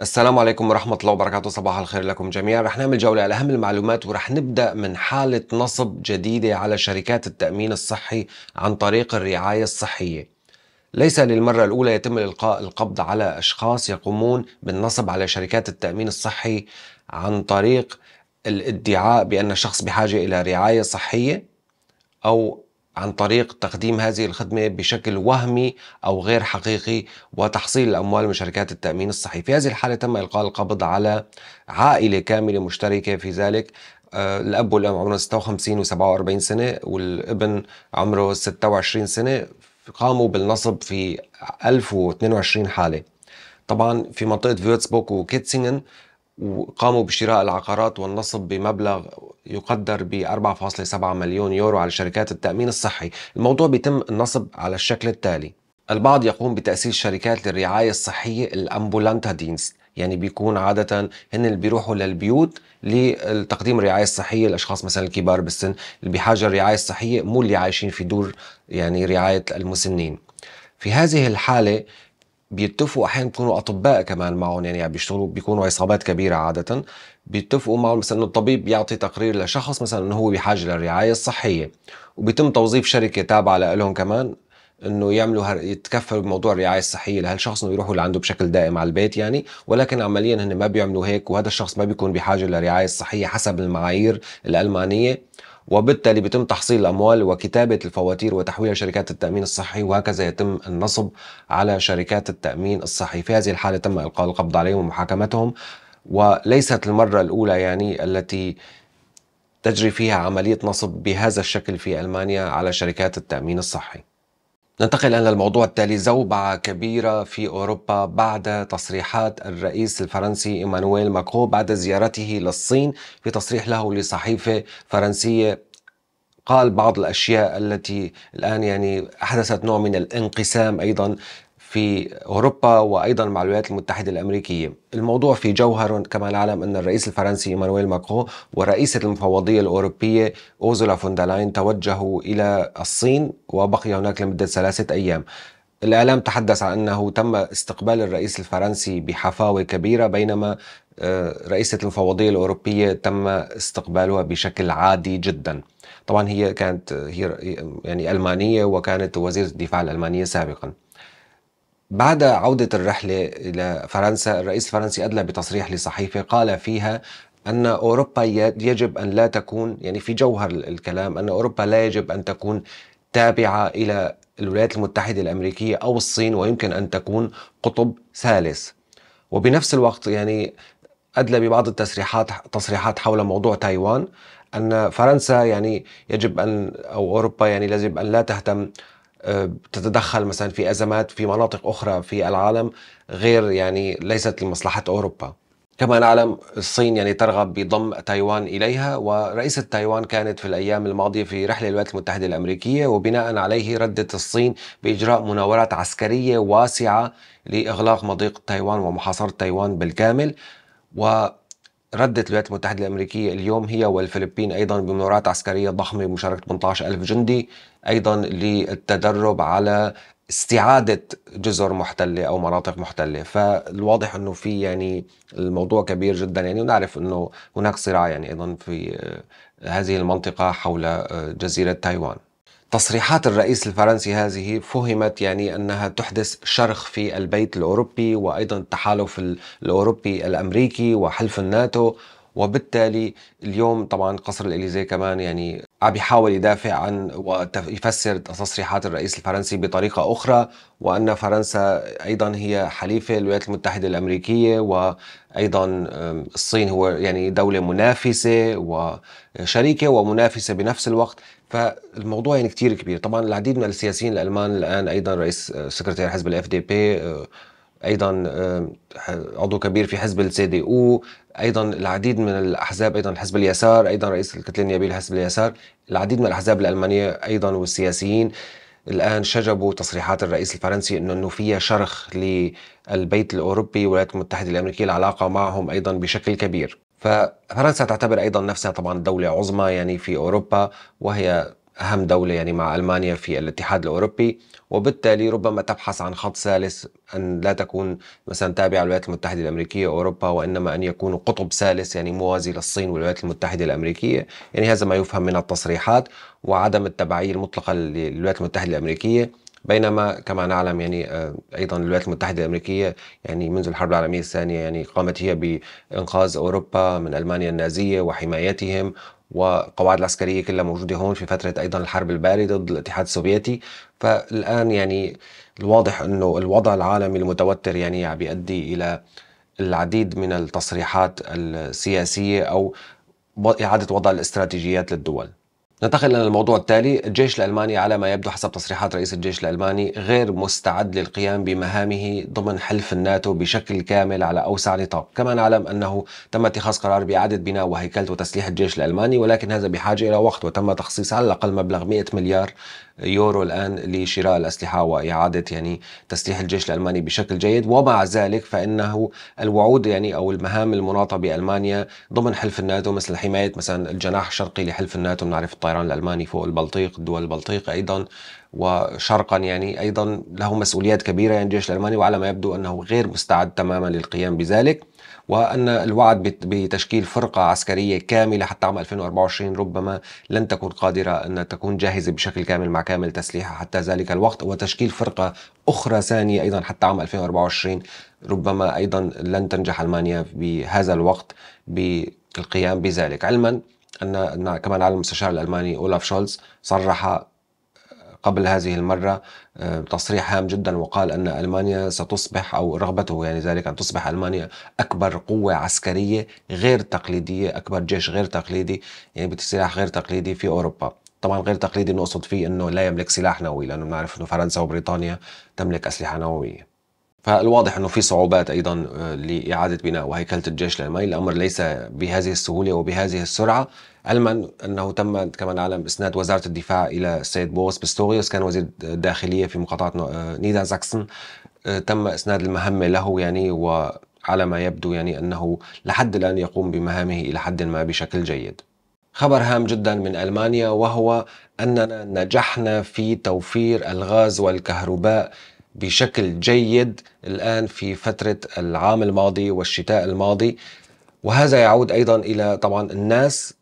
السلام عليكم ورحمة الله وبركاته صباح الخير لكم جميعا رح نعمل جولة على أهم المعلومات ورح نبدأ من حالة نصب جديدة على شركات التأمين الصحي عن طريق الرعاية الصحية ليس للمرة الأولى يتم إلقاء القبض على أشخاص يقومون بالنصب على شركات التأمين الصحي عن طريق الادعاء بأن الشخص بحاجة إلى رعاية صحية أو عن طريق تقديم هذه الخدمة بشكل وهمي أو غير حقيقي وتحصيل الأموال من شركات التأمين الصحي في هذه الحالة تم إلقاء القبض على عائلة كاملة مشتركة في ذلك آه، الأب والأم عمرهم 56 و47 سنة والابن عمره 26 سنة قاموا بالنصب في 1022 حالة طبعا في منطقة فيرتسبوك وكيتسينغن وقاموا بشراء العقارات والنصب بمبلغ يقدر ب 4.7 مليون يورو على شركات التأمين الصحي الموضوع بيتم النصب على الشكل التالي البعض يقوم بتأسيس شركات للرعاية الصحية الأمبولانتا دينست يعني بيكون عادة هن اللي بيروحوا للبيوت لتقديم الرعاية الصحية لأشخاص مثلا الكبار بالسن اللي بحاجة الرعاية الصحية مو اللي عايشين في دور يعني رعاية المسنين في هذه الحالة بيتفقوا احيانا بيكونوا اطباء كمان معهم يعني, بيشتغلوا بيكونوا عصابات كبيره عاده بيتفقوا معهم مثلا انه الطبيب يعطي تقرير لشخص مثلا انه هو بحاجه للرعايه الصحيه وبيتم توظيف شركه تابعه لهم كمان انه يعملوا هر... يتكفلوا بموضوع الرعايه الصحيه لهالشخص انه يروحوا لعنده بشكل دائم على البيت يعني ولكن عمليا هن ما بيعملوا هيك وهذا الشخص ما بيكون بحاجه للرعايه الصحيه حسب المعايير الالمانيه وبالتالي بيتم تحصيل الأموال وكتابة الفواتير وتحويلها لشركات التأمين الصحي وهكذا يتم النصب على شركات التأمين الصحي في هذه الحالة تم إلقاء القبض عليهم ومحاكمتهم وليست المرة الأولى يعني التي تجري فيها عملية نصب بهذا الشكل في ألمانيا على شركات التأمين الصحي ننتقل الى الموضوع التالي زوبعه كبيره في اوروبا بعد تصريحات الرئيس الفرنسي ايمانويل ماكرون بعد زيارته للصين في تصريح له لصحيفه فرنسيه قال بعض الاشياء التي الان يعني حدثت نوع من الانقسام ايضا في أوروبا وأيضا مع الولايات المتحدة الأمريكية الموضوع في جوهر كما نعلم أن الرئيس الفرنسي إيمانويل ماكرون ورئيسة المفوضية الأوروبية أوزولا فوندالاين توجهوا إلى الصين وبقي هناك لمدة ثلاثة أيام الإعلام تحدث عن أنه تم استقبال الرئيس الفرنسي بحفاوة كبيرة بينما آه، رئيسة المفوضية الأوروبية تم استقبالها بشكل عادي جدا طبعا هي كانت هي يعني ألمانية وكانت وزيرة الدفاع الألمانية سابقاً بعد عودة الرحلة إلى فرنسا الرئيس الفرنسي أدلى بتصريح لصحيفة قال فيها أن أوروبا يجب أن لا تكون يعني في جوهر الكلام أن أوروبا لا يجب أن تكون تابعة إلى الولايات المتحدة الأمريكية أو الصين ويمكن أن تكون قطب ثالث وبنفس الوقت يعني أدلى ببعض التصريحات تصريحات حول موضوع تايوان أن فرنسا يعني يجب أن أو أوروبا يعني يجب أن لا تهتم آه، تتدخل مثلا في ازمات في مناطق اخرى في العالم غير يعني ليست لمصلحه اوروبا. كما نعلم الصين يعني ترغب بضم تايوان اليها ورئيسه تايوان كانت في الايام الماضيه في رحله الولايات المتحده الامريكيه وبناء عليه ردت الصين باجراء مناورات عسكريه واسعه لاغلاق مضيق تايوان ومحاصره تايوان بالكامل و ردت الولايات المتحدة الأمريكية اليوم هي والفلبين أيضا بمناورات عسكرية ضخمة بمشاركة 18 ألف جندي أيضا للتدرب على استعادة جزر محتلة أو مناطق محتلة فالواضح أنه في يعني الموضوع كبير جدا يعني ونعرف أنه هناك صراع يعني أيضا في آه، هذه المنطقة حول آه، جزيرة تايوان تصريحات الرئيس الفرنسي هذه فهمت يعني انها تحدث شرخ في البيت الاوروبي وايضا التحالف الاوروبي الامريكي وحلف الناتو وبالتالي اليوم طبعا قصر الاليزيه كمان يعني عم بيحاول يدافع عن ويفسر تصريحات الرئيس الفرنسي بطريقة أخرى وأن فرنسا أيضا هي حليفة الولايات المتحدة الأمريكية وأيضا الصين هو يعني دولة منافسة وشريكة ومنافسة بنفس الوقت فالموضوع يعني كتير كبير طبعا العديد من السياسيين الألمان الآن أيضا رئيس آه، سكرتير حزب الاف آه، دي بي ايضا عضو كبير في حزب السي دي او ايضا العديد من الاحزاب ايضا حزب اليسار ايضا رئيس الكتله النيابيه لحزب اليسار العديد من الاحزاب الالمانيه ايضا والسياسيين الان شجبوا تصريحات الرئيس الفرنسي انه انه فيها شرخ للبيت الاوروبي والولايات المتحده الامريكيه العلاقه معهم ايضا بشكل كبير ففرنسا تعتبر ايضا نفسها طبعا دوله عظمى يعني في اوروبا وهي أهم دولة يعني مع ألمانيا في الاتحاد الأوروبي وبالتالي ربما تبحث عن خط ثالث أن لا تكون مثلا تابعة الولايات المتحدة الأمريكية وأوروبا وإنما أن يكون قطب ثالث يعني موازي للصين والولايات المتحدة الأمريكية يعني هذا ما يفهم من التصريحات وعدم التبعية المطلقة للولايات المتحدة الأمريكية بينما كما نعلم يعني آه، ايضا الولايات المتحده الامريكيه يعني منذ الحرب العالميه الثانيه يعني قامت هي بانقاذ اوروبا من المانيا النازيه وحمايتهم والقواعد العسكريه كلها موجوده هون في فتره ايضا الحرب البارده ضد الاتحاد السوفيتي فالان يعني الواضح انه الوضع العالمي المتوتر يعني, عم يؤدي الى العديد من التصريحات السياسيه او اعاده وضع الاستراتيجيات للدول ننتقل الى الموضوع التالي الجيش الألماني على ما يبدو حسب تصريحات رئيس الجيش الألماني غير مستعد للقيام بمهامه ضمن حلف الناتو بشكل كامل على أوسع نطاق كما نعلم أنه تم اتخاذ قرار بإعادة بناء وهيكلة وتسليح الجيش الألماني ولكن هذا بحاجة إلى وقت وتم تخصيص على الأقل مبلغ 100 مليار يورو الآن لشراء الأسلحة وإعادة يعني تسليح الجيش الألماني بشكل جيد ومع ذلك فإنه الوعود يعني أو المهام المناطة بألمانيا ضمن حلف الناتو مثل حماية مثلا الجناح الشرقي لحلف الناتو بنعرف الطيران الألماني فوق البلطيق الدول البلطيق أيضا وشرقا يعني ايضا له مسؤوليات كبيره يعني الجيش الالماني وعلى ما يبدو انه غير مستعد تماما للقيام بذلك وأن الوعد بتشكيل فرقة عسكرية كاملة حتى عام 2024 ربما لن تكون قادرة أن تكون جاهزة بشكل كامل مع كامل تسليحها حتى ذلك الوقت وتشكيل فرقة أخرى ثانية أيضا حتى عام 2024 ربما أيضا لن تنجح ألمانيا بهذا الوقت بالقيام بذلك علما أن كما نعلم المستشار الألماني أولاف شولز صرح قبل هذه المرة آه، تصريح هام جدا وقال أن ألمانيا ستصبح أو رغبته يعني ذلك أن تصبح ألمانيا أكبر قوة عسكرية غير تقليدية أكبر جيش غير تقليدي يعني بسلاح غير تقليدي في أوروبا طبعا غير تقليدي نقصد فيه أنه لا يملك سلاح نووي لأنه بنعرف أنه فرنسا وبريطانيا تملك أسلحة نووية فالواضح انه في صعوبات ايضا آه، لاعاده بناء وهيكله الجيش الالماني، الامر ليس بهذه السهوله وبهذه السرعه، علما انه تم كما نعلم اسناد وزاره الدفاع الى السيد بوس بستوريوس كان وزير الداخليه في مقاطعه آه، نيدا زاكسن آه، تم اسناد المهمه له يعني وعلى ما يبدو يعني انه لحد الان يقوم بمهامه الى حد ما بشكل جيد. خبر هام جدا من المانيا وهو اننا نجحنا في توفير الغاز والكهرباء بشكل جيد الآن في فترة العام الماضي والشتاء الماضي وهذا يعود أيضا إلى طبعا الناس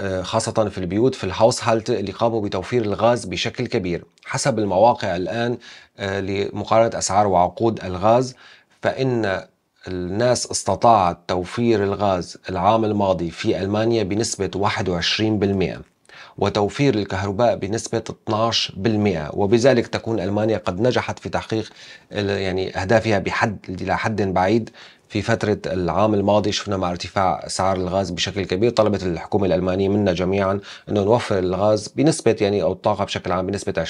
آه، خاصة في البيوت في الهاوس هالت اللي قاموا بتوفير الغاز بشكل كبير حسب المواقع الآن آه، لمقارنة أسعار وعقود الغاز فإن الناس استطاعت توفير الغاز العام الماضي في ألمانيا بنسبة 21% وتوفير الكهرباء بنسبة 12% وبذلك تكون ألمانيا قد نجحت في تحقيق يعني أهدافها بحد إلى حد بعيد في فترة العام الماضي شفنا مع ارتفاع أسعار الغاز بشكل كبير طلبت الحكومة الألمانية منا جميعا أنه نوفر الغاز بنسبة يعني أو الطاقة بشكل عام بنسبة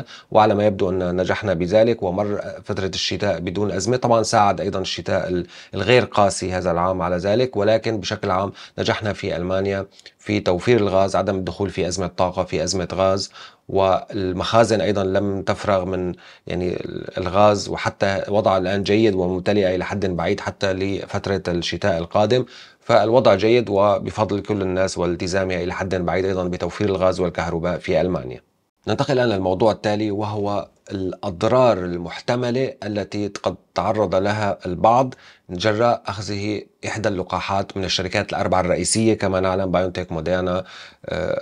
20% وعلى ما يبدو أن نجحنا بذلك ومر فترة الشتاء بدون أزمة طبعا ساعد أيضا الشتاء الغير قاسي هذا العام على ذلك ولكن بشكل عام نجحنا في ألمانيا في توفير الغاز عدم الدخول في أزمة طاقة في أزمة غاز والمخازن أيضا لم تفرغ من يعني الغاز وحتى وضع الآن جيد وممتلئة إلى حد بعيد حتى لفترة الشتاء القادم فالوضع جيد وبفضل كل الناس والتزامها إلى حد بعيد أيضا بتوفير الغاز والكهرباء في ألمانيا ننتقل الآن للموضوع التالي وهو الأضرار المحتملة التي قد تعرض لها البعض جراء أخذه إحدى اللقاحات من الشركات الأربعة الرئيسية كما نعلم بايونتك موديرنا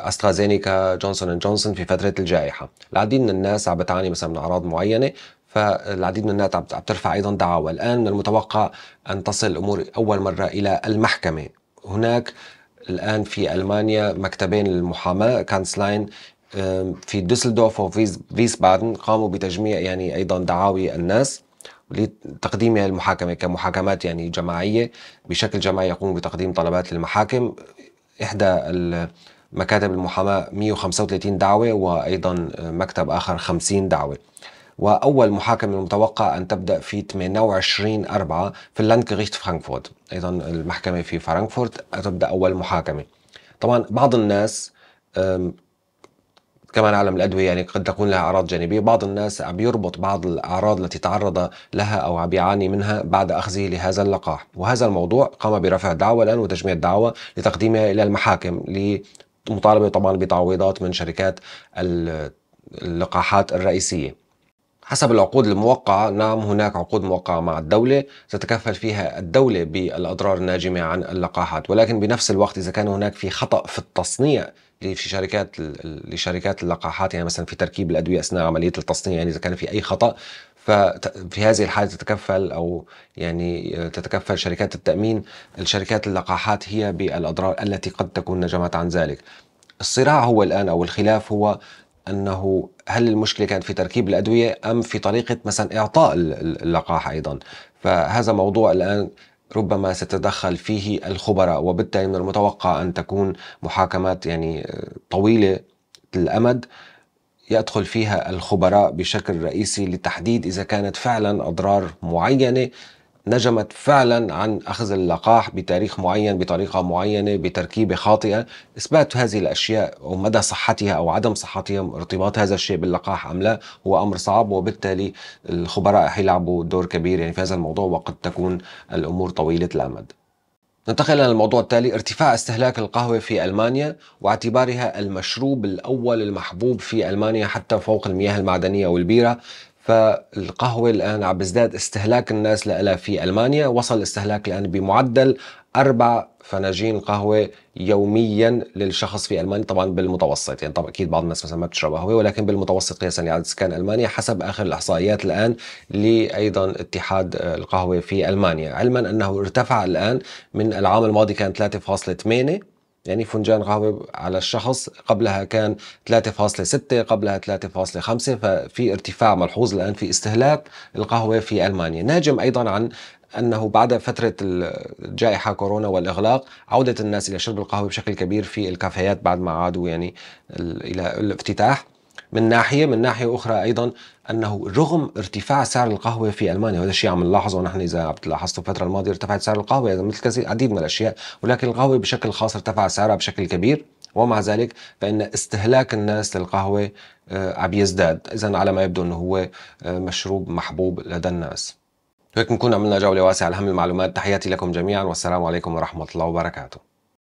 أسترازينيكا جونسون أند جونسون في فترة الجائحة العديد من الناس عم بتعاني مثلا من أعراض معينة فالعديد من الناس عم ترفع أيضا دعاوى الآن من المتوقع أن تصل الأمور أول مرة إلى المحكمة هناك الآن في ألمانيا مكتبين للمحاماة كانسلاين في دوسلدورف وفيسبادن قاموا بتجميع يعني ايضا دعاوي الناس لتقديمها يعني المحاكمة كمحاكمات يعني جماعية بشكل جماعي يقوم بتقديم طلبات للمحاكم إحدى مكاتب المحاماة 135 دعوة وأيضا مكتب آخر 50 دعوة وأول محاكمة المتوقع أن تبدأ في 28 أربعة في اللاندكريخت فرانكفورت أيضا المحكمة في فرانكفورت تبدأ أول محاكمة طبعا بعض الناس كما نعلم الأدوية يعني قد تكون لها أعراض جانبية بعض الناس عم يربط بعض الأعراض التي تعرض لها أو عم يعاني منها بعد أخذه لهذا اللقاح وهذا الموضوع قام برفع دعوى الآن وتجميع الدعوة لتقديمها إلى المحاكم لمطالبة طبعا بتعويضات من شركات اللقاحات الرئيسية حسب العقود الموقعة نعم هناك عقود موقعة مع الدولة تتكفل فيها الدولة بالأضرار الناجمة عن اللقاحات ولكن بنفس الوقت إذا كان هناك في خطأ في التصنيع في شركات لشركات اللقاحات يعني مثلا في تركيب الادويه اثناء عمليه التصنيع يعني اذا كان في اي خطا ففي هذه الحاله تتكفل او يعني تتكفل شركات التامين الشركات اللقاحات هي بالاضرار التي قد تكون نجمت عن ذلك. الصراع هو الان او الخلاف هو انه هل المشكله كانت في تركيب الادويه ام في طريقه مثلا اعطاء اللقاح ايضا؟ فهذا موضوع الان ربما ستتدخل فيه الخبراء وبالتالي من المتوقع أن تكون محاكمات يعني آه، طويلة الأمد يدخل فيها الخبراء بشكل رئيسي لتحديد إذا كانت فعلا أضرار معينة نجمت فعلا عن أخذ اللقاح بتاريخ معين بطريقة معينة بتركيبة خاطئة إثبات هذه الأشياء ومدى صحتها أو عدم صحتها ارتباط هذا الشيء باللقاح أم لا هو أمر صعب وبالتالي الخبراء حيلعبوا دور كبير يعني في هذا الموضوع وقد تكون الأمور طويلة الأمد ننتقل إلى الموضوع التالي ارتفاع استهلاك القهوة في ألمانيا واعتبارها المشروب الأول المحبوب في ألمانيا حتى فوق المياه المعدنية والبيرة فالقهوة الآن عم بيزداد استهلاك الناس لها في ألمانيا وصل استهلاك الآن بمعدل أربع فناجين قهوة يوميا للشخص في ألمانيا طبعا بالمتوسط يعني طبعا أكيد بعض الناس مثلا ما بتشرب قهوة ولكن بالمتوسط قياسا لعدد سكان ألمانيا حسب آخر الإحصائيات الآن لأيضا اتحاد القهوة في ألمانيا علما أنه ارتفع الآن من العام الماضي كان 3.8 يعني فنجان قهوة على الشخص قبلها كان 3.6 قبلها 3.5 ففي ارتفاع ملحوظ الآن في استهلاك القهوة في ألمانيا ناجم أيضا عن أنه بعد فترة الجائحة كورونا والإغلاق عودة الناس إلى شرب القهوة بشكل كبير في الكافيهات بعد ما عادوا يعني إلى الافتتاح من ناحية من ناحية أخرى أيضا أنه رغم ارتفاع سعر القهوة في ألمانيا وهذا الشيء عم نلاحظه نحن إذا لاحظتوا الفترة الماضية ارتفعت سعر القهوة مثل كثير عديد من الأشياء ولكن القهوة بشكل خاص ارتفع سعرها بشكل كبير ومع ذلك فإن استهلاك الناس للقهوة آه، عم يزداد إذا على ما يبدو أنه هو آه، مشروب محبوب لدى الناس هيك بنكون عملنا جولة واسعة على هم المعلومات تحياتي لكم جميعا والسلام عليكم ورحمة الله وبركاته